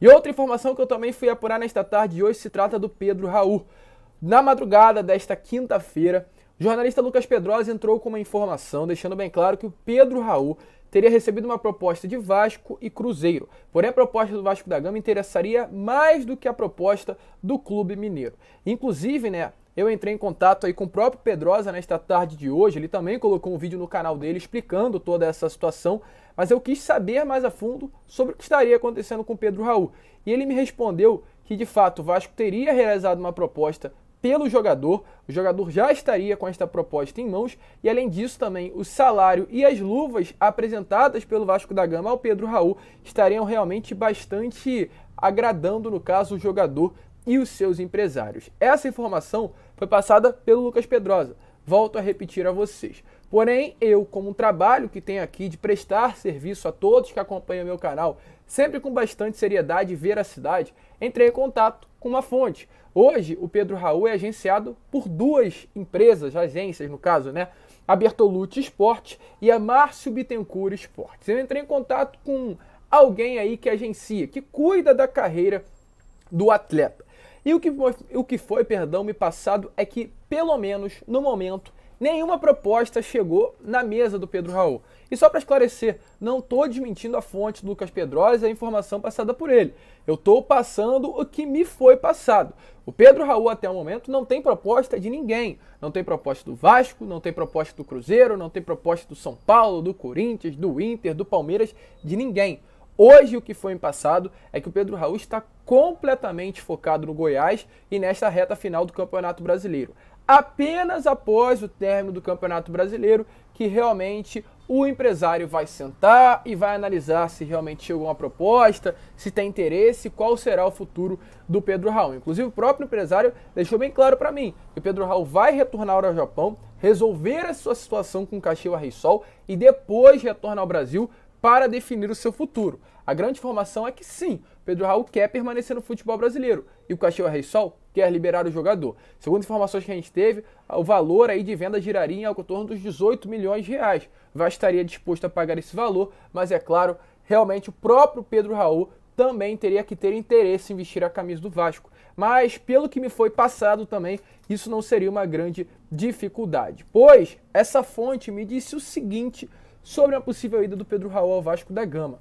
E outra informação que eu também fui apurar nesta tarde de hoje se trata do Pedro Raul. Na madrugada desta quinta-feira, o jornalista Lucas Pedrosa entrou com uma informação deixando bem claro que o Pedro Raul teria recebido uma proposta de Vasco e Cruzeiro. Porém, a proposta do Vasco da Gama interessaria mais do que a proposta do clube mineiro. Inclusive, né, eu entrei em contato aí com o próprio Pedrosa nesta né, tarde de hoje, ele também colocou um vídeo no canal dele explicando toda essa situação, mas eu quis saber mais a fundo sobre o que estaria acontecendo com o Pedro Raul. E ele me respondeu que de fato o Vasco teria realizado uma proposta pelo jogador, o jogador já estaria com esta proposta em mãos, e além disso também o salário e as luvas apresentadas pelo Vasco da Gama ao Pedro Raul estariam realmente bastante agradando, no caso, o jogador e os seus empresários. Essa informação foi passada pelo Lucas Pedrosa. Volto a repetir a vocês. Porém, eu, como um trabalho que tenho aqui de prestar serviço a todos que acompanham meu canal, sempre com bastante seriedade e veracidade, entrei em contato com uma fonte. Hoje, o Pedro Raul é agenciado por duas empresas, agências no caso, né? A Bertolucci Esporte e a Márcio Bittencourt Esportes. Eu entrei em contato com alguém aí que agencia, que cuida da carreira do atleta. E o que, foi, o que foi, perdão, me passado é que, pelo menos no momento, nenhuma proposta chegou na mesa do Pedro Raul. E só para esclarecer, não estou desmentindo a fonte do Lucas Pedrosa e a informação passada por ele. Eu estou passando o que me foi passado. O Pedro Raul, até o momento, não tem proposta de ninguém. Não tem proposta do Vasco, não tem proposta do Cruzeiro, não tem proposta do São Paulo, do Corinthians, do Inter, do Palmeiras, de ninguém. Hoje o que foi em passado é que o Pedro Raul está completamente focado no Goiás e nesta reta final do Campeonato Brasileiro. Apenas após o término do Campeonato Brasileiro que realmente o empresário vai sentar e vai analisar se realmente chegou uma proposta, se tem interesse, qual será o futuro do Pedro Raul. Inclusive, o próprio empresário deixou bem claro para mim que o Pedro Raul vai retornar ao Japão, resolver a sua situação com o Kashiwa Reysol e depois retorna ao Brasil para definir o seu futuro. A grande informação é que sim, Pedro Raul quer permanecer no futebol brasileiro e o Rei Reisol quer liberar o jogador. Segundo informações que a gente teve, o valor aí de venda giraria em algo torno dos 18 milhões de reais. Vai estaria disposto a pagar esse valor, mas é claro, realmente o próprio Pedro Raul também teria que ter interesse em vestir a camisa do Vasco. Mas, pelo que me foi passado também, isso não seria uma grande dificuldade. Pois, essa fonte me disse o seguinte sobre a possível ida do Pedro Raul ao Vasco da Gama.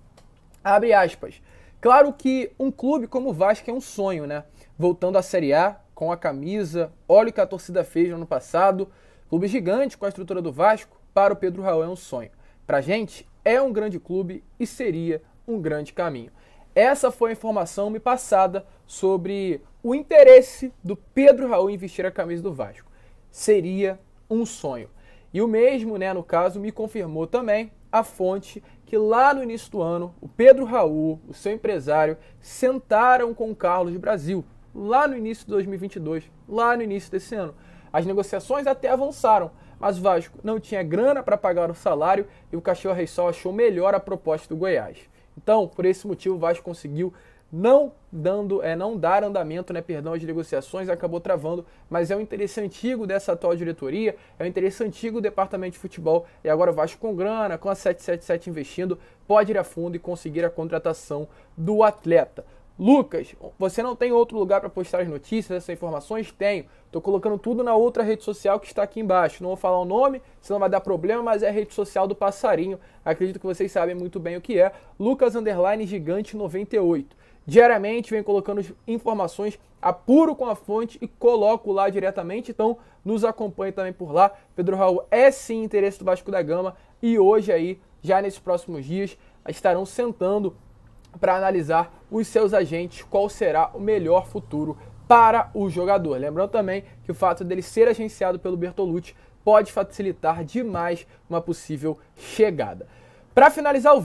Abre aspas. Claro que um clube como o Vasco é um sonho, né? Voltando à Série A, com a camisa, olha o que a torcida fez no ano passado. Clube gigante com a estrutura do Vasco, para o Pedro Raul é um sonho. Pra gente, é um grande clube e seria um grande caminho. Essa foi a informação me passada sobre o interesse do Pedro Raul investir a camisa do Vasco. Seria um sonho. E o mesmo, né, no caso, me confirmou também a fonte que lá no início do ano, o Pedro Raul, o seu empresário, sentaram com o Carlos Brasil, lá no início de 2022, lá no início desse ano. As negociações até avançaram, mas o Vasco não tinha grana para pagar o salário e o Cachorro Rei Sol achou melhor a proposta do Goiás. Então, por esse motivo, o Vasco conseguiu não dando, é, não dar andamento, né, perdão, às negociações, acabou travando, mas é um interesse antigo dessa atual diretoria, é um interesse antigo do departamento de futebol, e agora o Vasco com grana, com a 777 investindo, pode ir a fundo e conseguir a contratação do atleta. Lucas, você não tem outro lugar para postar as notícias, essas informações? Tenho. Estou colocando tudo na outra rede social que está aqui embaixo. Não vou falar o nome, senão vai dar problema, mas é a rede social do passarinho. Acredito que vocês sabem muito bem o que é. Lucas Underline Gigante 98 diariamente vem colocando informações apuro com a fonte e coloco lá diretamente. Então, nos acompanhe também por lá. Pedro Raul é sim interesse do Vasco da Gama e hoje aí, já nesses próximos dias, estarão sentando para analisar os seus agentes, qual será o melhor futuro para o jogador. Lembrando também que o fato dele ser agenciado pelo Bertolucci pode facilitar demais uma possível chegada. Para finalizar o